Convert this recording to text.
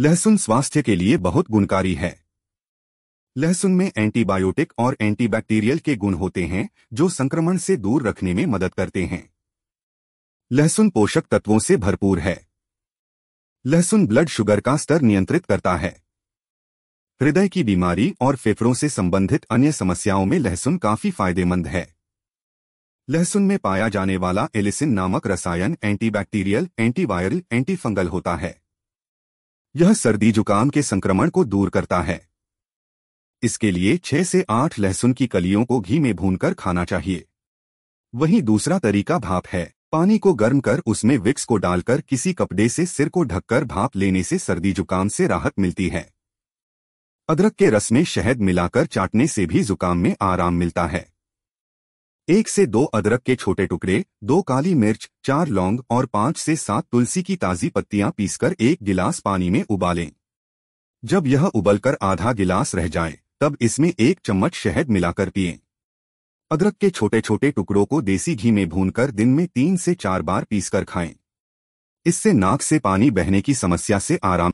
लहसुन स्वास्थ्य के लिए बहुत गुणकारी है लहसुन में एंटीबायोटिक और एंटीबैक्टीरियल के गुण होते हैं जो संक्रमण से दूर रखने में मदद करते हैं लहसुन पोषक तत्वों से भरपूर है लहसुन ब्लड शुगर का स्तर नियंत्रित करता है हृदय की बीमारी और फेफड़ों से संबंधित अन्य समस्याओं में लहसुन काफी फायदेमंद है लहसुन में पाया जाने वाला एलिसिन नामक रसायन एंटीबैक्टीरियल एंटीवायरल एंटीफंगल होता है यह सर्दी जुकाम के संक्रमण को दूर करता है इसके लिए छह से आठ लहसुन की कलियों को घी में भूनकर खाना चाहिए वहीं दूसरा तरीका भाप है पानी को गर्म कर उसमें विक्स को डालकर किसी कपड़े से सिर को ढककर भाप लेने से सर्दी जुकाम से राहत मिलती है अदरक के रस में शहद मिलाकर चाटने से भी जुकाम में आराम मिलता है एक से दो अदरक के छोटे टुकड़े दो काली मिर्च चार लौंग और पाँच से सात तुलसी की ताज़ी पत्तियां पीसकर एक गिलास पानी में उबालें जब यह उबलकर आधा गिलास रह जाए तब इसमें एक चम्मच शहद मिलाकर पिए अदरक के छोटे छोटे टुकड़ों को देसी घी में भूनकर दिन में तीन से चार बार पीसकर खाएं इससे नाक से पानी बहने की समस्या से आराम